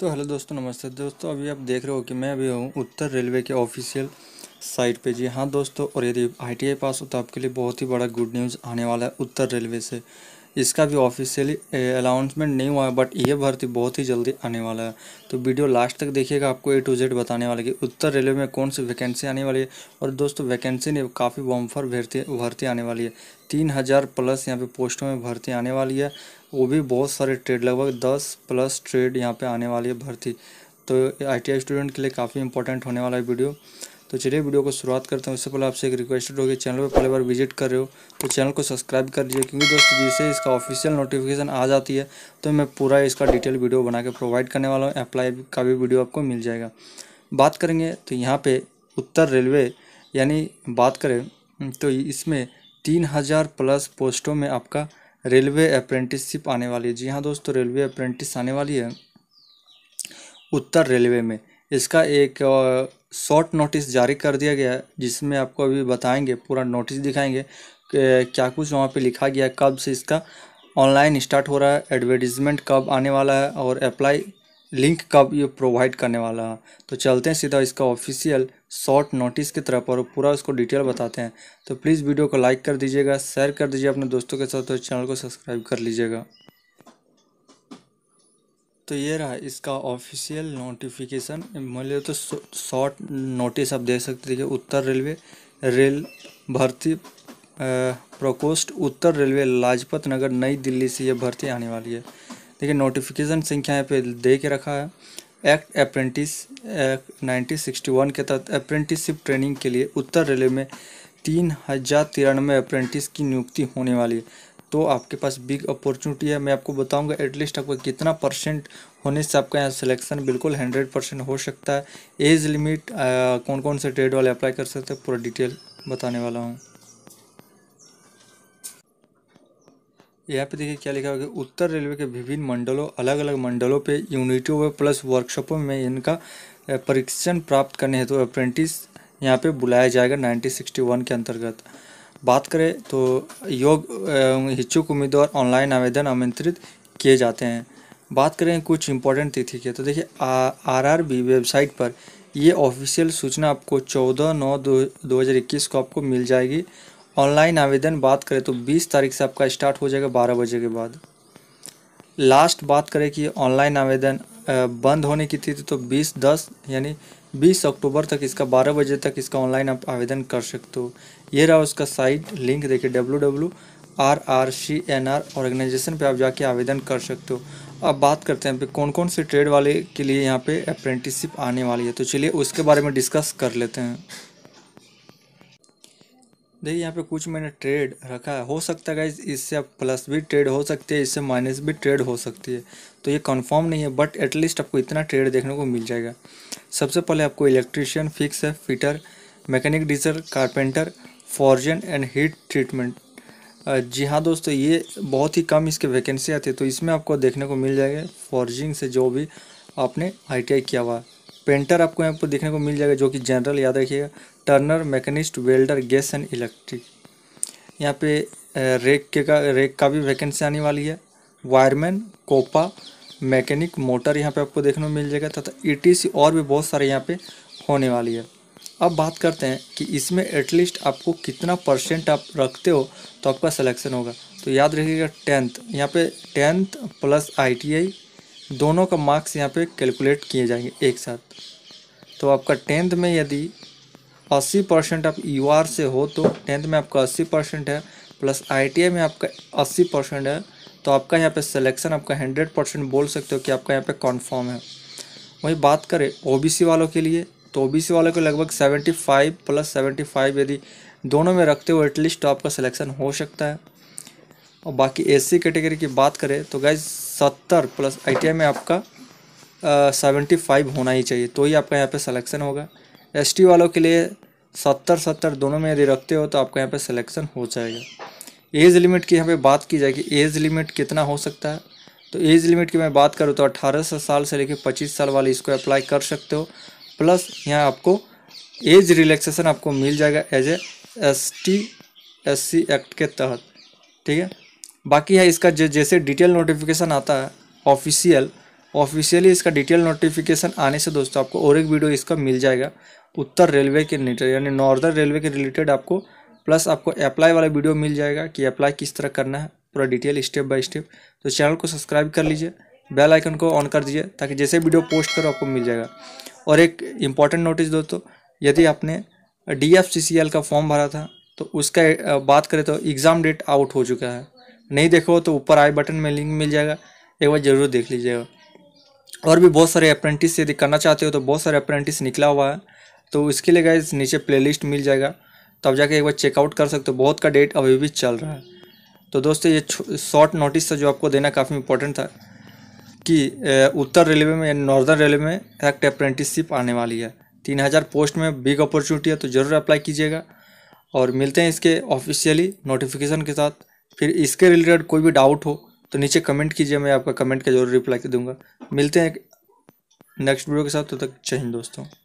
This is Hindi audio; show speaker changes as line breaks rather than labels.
तो हेलो दोस्तों नमस्ते दोस्तों अभी आप देख रहे हो कि मैं अभी हूँ उत्तर रेलवे के ऑफिशियल साइट पे जी हाँ दोस्तों और यदि आई टी आई पास हो तो आपके लिए बहुत ही बड़ा गुड न्यूज़ आने वाला है उत्तर रेलवे से इसका भी ऑफिशियली अनाउंसमेंट नहीं हुआ है बट ये भर्ती बहुत ही जल्दी आने वाला है तो वीडियो लास्ट तक देखिएगा आपको ए टू जेड बताने वाले कि उत्तर रेलवे में कौन सी वैकेंसी आने वाली है और दोस्तों वैकेंसी ने काफ़ी वम्फर भर्ती भर्ती आने वाली है तीन हज़ार प्लस यहाँ पे पोस्टों में भर्ती आने वाली है वो भी बहुत सारे ट्रेड लगभग दस प्लस ट्रेड यहाँ पर आने वाली है भर्ती तो आई स्टूडेंट के लिए काफ़ी इंपॉर्टेंट होने वाला है वीडियो तो चलिए वीडियो को शुरुआत करते हैं उससे पहले आपसे एक रिक्वेस्टेड होगी चैनल पर पहले बार विजिट कर रहे हो तो चैनल को सब्सक्राइब कर लीजिए क्योंकि दोस्तों जिससे इसका ऑफिशियल नोटिफिकेशन आ जाती है तो मैं पूरा इसका डिटेल वीडियो बना के प्रोवाइड करने वाला हूँ अप्लाई का भी वीडियो आपको मिल जाएगा बात करेंगे तो यहाँ पर उत्तर रेलवे यानी बात करें तो इसमें तीन हज़ार प्लस पोस्टों में आपका रेलवे अप्रेंटिसशिप आने वाली है जी हाँ दोस्तों रेलवे अप्रेंटिस आने वाली है उत्तर रेलवे में इसका एक शॉर्ट नोटिस जारी कर दिया गया है जिसमें आपको अभी बताएंगे पूरा नोटिस दिखाएंगे क्या कुछ वहाँ पे लिखा गया है कब से इसका ऑनलाइन स्टार्ट हो रहा है एडवर्टीजमेंट कब आने वाला है और अप्लाई लिंक कब ये प्रोवाइड करने वाला है तो चलते हैं सीधा इसका ऑफिशियल शॉर्ट नोटिस की तरफ और पूरा उसको डिटेल बताते हैं तो प्लीज़ वीडियो को लाइक कर दीजिएगा शेयर कर दीजिए अपने दोस्तों के साथ और चैनल को सब्सक्राइब कर लीजिएगा तो ये रहा इसका ऑफिशियल नोटिफिकेशन मिले तो शॉर्ट नोटिस आप देख सकते थे उत्तर रेलवे रेल भर्ती प्रकोष्ठ उत्तर रेलवे लाजपत नगर नई दिल्ली से ये भर्ती आने वाली है देखिए नोटिफिकेशन संख्या यहाँ पे दे के रखा है act apprentice act nineteen sixty one के तहत अप्रेंटिसशिप ट्रेनिंग के लिए उत्तर रेलवे में तीन हजार तिरानवे अप्रेंटिस की नियुक्ति होने वाली है तो आपके पास बिग अपॉर्चुनिटी है मैं आपको बताऊंगा एटलीस्ट आपको कितना परसेंट होने से आपका यहाँ सिलेक्शन बिल्कुल हंड्रेड परसेंट हो सकता है एज लिमिट कौन कौन से ट्रेड वाले अप्लाई कर सकते हैं पूरा डिटेल बताने वाला हूँ यहाँ पे देखिए क्या लिखा होगा उत्तर रेलवे के विभिन्न मंडलों अलग अलग मंडलों पे यूनिटों व प्लस वर्कशॉपों में इनका परीक्षण प्राप्त करने हेतु तो अप्रेंटिस यहाँ पे बुलाया जाएगा 1961 के अंतर्गत बात करें तो योग इच्छुक उम्मीदवार ऑनलाइन आवेदन आमंत्रित किए जाते हैं बात करें कुछ इंपॉर्टेंट तिथि की तो देखिए आरआरबी वेबसाइट पर ये ऑफिशियल सूचना आपको चौदह नौ दो हज़ार इक्कीस को आपको मिल जाएगी ऑनलाइन आवेदन बात करें तो बीस तारीख से आपका स्टार्ट हो जाएगा बारह बजे के बाद लास्ट बात करें कि ऑनलाइन आवेदन बंद होने की तिथि तो बीस दस यानी बीस अक्टूबर तक इसका बारह बजे तक इसका ऑनलाइन आप आवेदन कर सकते हो ये रहा उसका साइट लिंक देखिए W W R R C N R organisation पर आप जाके आवेदन कर सकते हो अब बात करते हैं कौन कौन से ट्रेड वाले के लिए यहाँ पे अप्रेंटिसशिप आने वाली है तो चलिए उसके बारे में डिस्कस कर लेते हैं देखिए यहाँ पे कुछ मैंने ट्रेड रखा है हो सकता है इससे आप प्लस भी ट्रेड हो सकती है इससे माइनस भी ट्रेड हो सकती है तो ये कन्फर्म नहीं है बट एटलीस्ट आपको इतना ट्रेड देखने को मिल जाएगा सबसे पहले आपको इलेक्ट्रिशियन फिक्स है fitter mechanic diesel carpenter forging and heat treatment जी हाँ दोस्तों ये बहुत ही कम इसके वैकेंसी आती है तो इसमें आपको देखने को मिल जाएगा फॉर्जिंग से जो भी आपने आईटीआई किया हुआ पेंटर आपको यहाँ पर देखने को मिल जाएगा जो कि जनरल याद रखिएगा turner machinist welder gas and electric यहाँ पे रेक के का रेक का भी वैकेंसी आने वाली है वायरमैन कोपा मैकेनिक मोटर यहाँ पे आपको देखने को मिल जाएगा तथा ई e और भी बहुत सारे यहाँ पे होने वाली है अब बात करते हैं कि इसमें एटलीस्ट आपको कितना परसेंट आप रखते हो तो आपका सिलेक्शन होगा तो याद रखिएगा टेंथ यहाँ पे टेंथ प्लस आईटीआई दोनों का मार्क्स यहाँ पे कैलकुलेट किए जाएंगे एक साथ तो आपका टेंथ में यदि अस्सी परसेंट आप यू से हो तो टेंथ में आपका अस्सी परसेंट है प्लस आई में आपका अस्सी परसेंट है तो आपका यहाँ पे सिलेक्शन आपका हंड्रेड परसेंट बोल सकते हो कि आपका यहाँ पे कॉन्फर्म है वहीं बात करें ओबीसी वालों के लिए तो ओबीसी वालों को लगभग seventy five plus seventy five यदि दोनों में रखते हो एटलीस्ट तो आपका सिलेक्शन हो सकता है और बाकी सी कैटेगरी की बात करें तो गाइज सत्तर प्लस आई में आपका सेवेंटी फाइव होना ही चाहिए तो ही आपका यहाँ पर सलेक्शन होगा एस वालों के लिए सत्तर सत्तर दोनों में यदि रखते हो तो आपका यहाँ पे सिलेक्शन हो जाएगा एज लिमिट की यहाँ पे बात की जाए कि एज लिमिट कितना हो सकता है तो एज लिमिट की मैं बात करूँ तो अट्ठारह साल से लेकर पच्चीस साल वाले इसको अप्लाई कर सकते हो प्लस यहाँ आपको एज रिलैक्सेशन आपको मिल जाएगा age A S T S C act के तहत ठीक है बाकी है इसका जैसे डिटेल नोटिफिकेशन आता है ऑफिशियल ऑफिशियली इसका डिटेल नोटिफिकेशन आने से दोस्तों आपको और एक वीडियो इसका मिल जाएगा उत्तर रेलवे के रिलेटेड यानी नॉर्दर्न रेलवे के रिलेटेड आपको प्लस आपको अप्लाई वाला वीडियो मिल जाएगा कि अप्लाई किस तरह करना है पूरा डिटेल स्टेप बाय स्टेप तो चैनल को सब्सक्राइब कर लीजिए बेल आइकन को ऑन कर दीजिए ताकि जैसे वीडियो पोस्ट करो आपको मिल जाएगा और एक इम्पॉर्टेंट नोटिस दोस्तों यदि आपने डी का फॉर्म भरा था तो उसका बात करें तो एग्ज़ाम डेट आउट हो चुका है नहीं देखो तो ऊपर आई बटन में लिंक मिल जाएगा एक बार ज़रूर देख लीजिएगा और भी बहुत सारे अप्रेंटिस यदि करना चाहते हो तो बहुत सारे अप्रेंटिस निकला हुआ है तो इसके लिए गाइज नीचे प्लेलिस्ट मिल जाएगा तब जाके एक बार चेकआउट कर सकते हो बहुत का डेट अभी भी चल रहा है तो दोस्तों ये शॉर्ट नोटिस था जो आपको देना काफ़ी इंपॉर्टेंट था कि उत्तर रेलवे में यानी नॉर्दर्न रेलवे में एक्ट अप्रेंटिसशिप आने वाली है तीन हज़ार पोस्ट में बिग अपॉर्चुनिटी है तो ज़रूर अप्लाई कीजिएगा और मिलते हैं इसके ऑफिशियली नोटिफिकेशन के साथ फिर इसके रिलेटेड कोई भी डाउट हो तो नीचे कमेंट कीजिए मैं आपका कमेंट का जरूर रिप्लाई दूंगा मिलते हैं नेक्स्ट वीडियो के साथ तो तक जय हिंद दोस्तों